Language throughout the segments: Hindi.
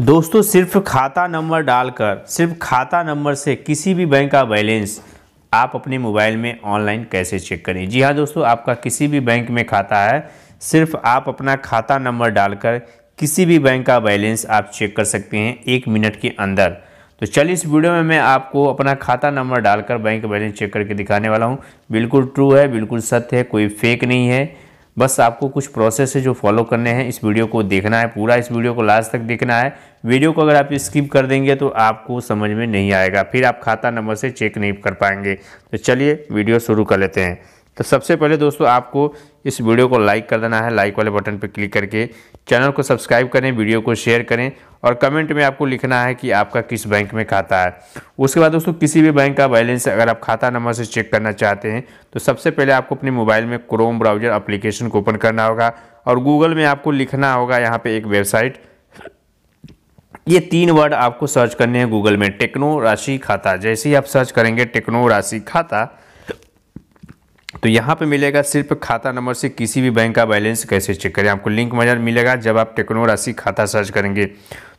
दोस्तों सिर्फ खाता नंबर डालकर सिर्फ खाता नंबर से किसी भी बैंक का बैलेंस आप अपने मोबाइल में ऑनलाइन कैसे चेक करें जी हाँ दोस्तों आपका किसी भी बैंक में खाता है सिर्फ आप अपना खाता नंबर डालकर किसी भी बैंक का बैलेंस आप चेक कर सकते हैं एक मिनट के अंदर तो चलिए इस वीडियो में मैं आपको अपना खाता नंबर डालकर बैंक बैलेंस चेक करके दिखाने वाला हूँ बिल्कुल ट्रू है बिल्कुल सत्य है कोई फेक नहीं है बस आपको कुछ प्रोसेस है जो फॉलो करने हैं इस वीडियो को देखना है पूरा इस वीडियो को लास्ट तक देखना है वीडियो को अगर आप स्किप कर देंगे तो आपको समझ में नहीं आएगा फिर आप खाता नंबर से चेक नहीं कर पाएंगे तो चलिए वीडियो शुरू कर लेते हैं तो सबसे पहले दोस्तों आपको इस वीडियो को लाइक कर देना है लाइक वाले बटन पर क्लिक करके चैनल को सब्सक्राइब करें वीडियो को शेयर करें और कमेंट में आपको लिखना है कि आपका किस बैंक में खाता है उसके बाद दोस्तों किसी भी बैंक का बैलेंस अगर आप खाता नंबर से चेक करना चाहते हैं तो सबसे पहले आपको अपने मोबाइल में क्रोम ब्राउजर अप्लीकेशन को ओपन करना होगा और गूगल में आपको लिखना होगा यहाँ पर एक वेबसाइट ये तीन वर्ड आपको सर्च करने हैं गूगल में टेक्नो राशि खाता जैसे ही आप सर्च करेंगे टेक्नो राशि खाता तो यहाँ पे मिलेगा सिर्फ खाता नंबर से किसी भी बैंक का बैलेंस कैसे चेक करें आपको लिंक मजर मिलेगा जब आप टेक्नो राशि खाता सर्च करेंगे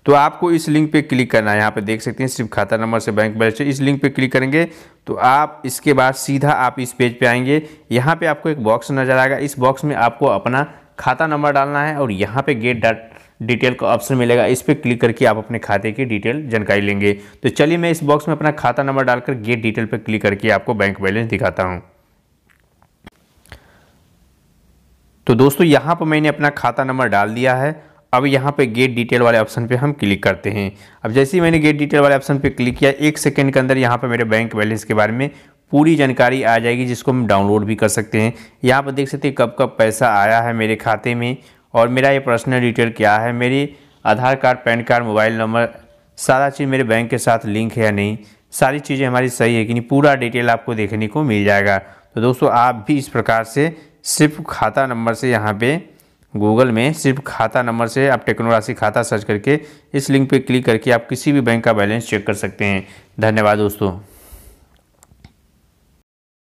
तो आपको इस लिंक पे क्लिक करना है यहाँ पे देख सकते हैं सिर्फ खाता नंबर से बैंक बैलेंस इस लिंक पे क्लिक करेंगे तो आप इसके बाद सीधा आप इस पेज पे आएंगे यहाँ पर आपको एक बॉक्स नज़र आएगा इस बॉक्स में आपको अपना खाता नंबर डालना है और यहाँ पर गेट डाट डिटेल का ऑप्शन मिलेगा इस पर क्लिक करके आप अपने खाते की डिटेल जानकारी लेंगे तो चलिए मैं इस बॉक्स में अपना खाता नंबर डालकर गेट डिटेल पर क्लिक करके आपको बैंक बैलेंस दिखाता हूँ तो दोस्तों यहाँ पर मैंने अपना खाता नंबर डाल दिया है अब यहाँ पे गेट डिटेल वाले ऑप्शन पे हम क्लिक करते हैं अब जैसे ही मैंने गेट डिटेल वाले ऑप्शन पे क्लिक किया एक सेकंड के अंदर यहाँ पे मेरे बैंक बैलेंस के बारे में पूरी जानकारी आ जाएगी जिसको हम डाउनलोड भी कर सकते हैं यहाँ पर देख सकते हैं कब कब पैसा आया है मेरे खाते में और मेरा ये पर्सनल डिटेल क्या है मेरे Aadhaar card PAN card mobile number सारा चीज़ मेरे बैंक के साथ लिंक है या नहीं सारी चीज़ें हमारी सही है कि नहीं पूरा डिटेल आपको देखने को मिल जाएगा तो दोस्तों आप भी इस प्रकार से सिर्फ खाता नंबर से यहाँ पे गूगल में सिर्फ खाता नंबर से आप टेक्नो राशि खाता सर्च करके इस लिंक पे क्लिक करके आप किसी भी बैंक का बैलेंस चेक कर सकते हैं धन्यवाद दोस्तों